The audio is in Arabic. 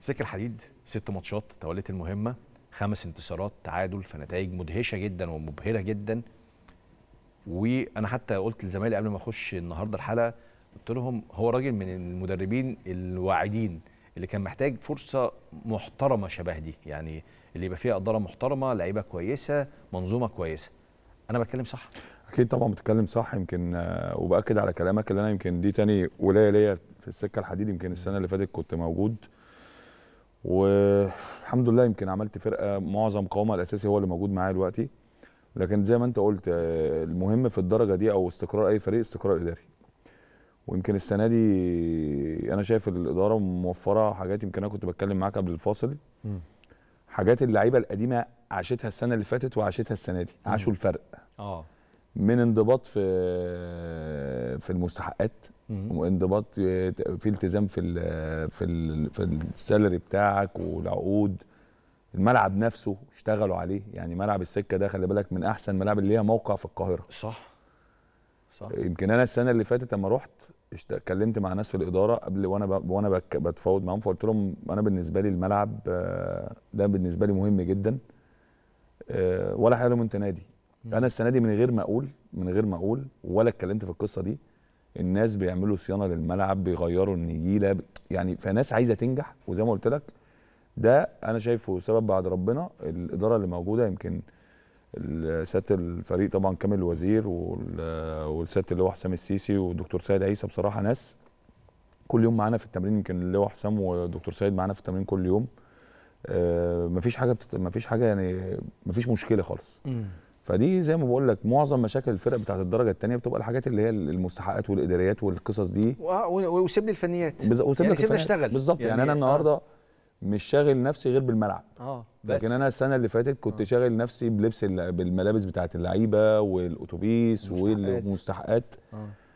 سكة الحديد ست ماتشات توليت المهمة خمس انتصارات تعادل فنتائج مدهشة جدا ومبهرة جدا وانا حتى قلت لزمايلي قبل ما اخش النهارده الحلقه قلت لهم هو راجل من المدربين الواعدين اللي كان محتاج فرصه محترمه شبه دي يعني اللي يبقى فيها اداره محترمه لعيبه كويسه منظومه كويسه انا بتكلم صح اكيد طبعا بتكلم صح يمكن آه، وباكد على كلامك اللي انا يمكن دي تاني ولايه ليا في السكه الحديد يمكن السنه اللي فاتت كنت موجود والحمد لله يمكن عملت فرقه معظم قوامها الاساسي هو اللي موجود معايا دلوقتي لكن زي ما انت قلت آه، المهم في الدرجه دي او استقرار اي فريق استقرار اداري ويمكن السنه دي انا شايف الاداره موفره حاجات يمكن انا كنت بتكلم معاك قبل الفاصل حاجات اللعيبه القديمه عاشتها السنه اللي فاتت وعاشتها السنه دي عاشوا الفرق اه من انضباط في آه، في المستحقات وانضباط اه، في التزام في الـ في الـ في السالري بتاعك والعقود الملعب نفسه اشتغلوا عليه يعني ملعب السكه ده خلي بالك من احسن ملاعب اللي ليها موقع في القاهره صح صح يمكن انا السنه اللي فاتت اما رحت اتكلمت مع ناس في الاداره قبل وانا وانا بتفاوض معاهم فقلت لهم انا بالنسبه لي الملعب اه، ده بالنسبه لي مهم جدا اه، ولا حاجه انت نادي انا السنه دي من غير ما اقول من غير ما اقول ولا اتكلمت في القصه دي الناس بيعملوا صيانه للملعب بيغيروا النجيله يعني فناس عايزه تنجح وزي ما قلت لك ده انا شايفه سبب بعد ربنا الاداره اللي موجوده يمكن سياده الفريق طبعا كامل الوزير والسياده اللي هو حسام السيسي والدكتور سيد عيسى بصراحه ناس كل يوم معانا في التمرين يمكن اللي هو حسام والدكتور سيد معانا في التمرين كل يوم آه، مفيش حاجه بتت... مفيش حاجه يعني مفيش مشكله خالص فدي زي ما بقول لك معظم مشاكل الفرق بتاعت الدرجه الثانيه بتبقى الحاجات اللي هي المستحقات والاداريات والقصص دي لي الفنيات بز... وسيبني يعني اشتغل بالظبط يعني, يعني انا آه. النهارده آه. مش شاغل نفسي غير بالملعب اه بس. لكن انا السنه اللي فاتت كنت آه. شاغل نفسي بلبس بالملابس بتاعت اللعيبه والاتوبيس والمستحقات آه.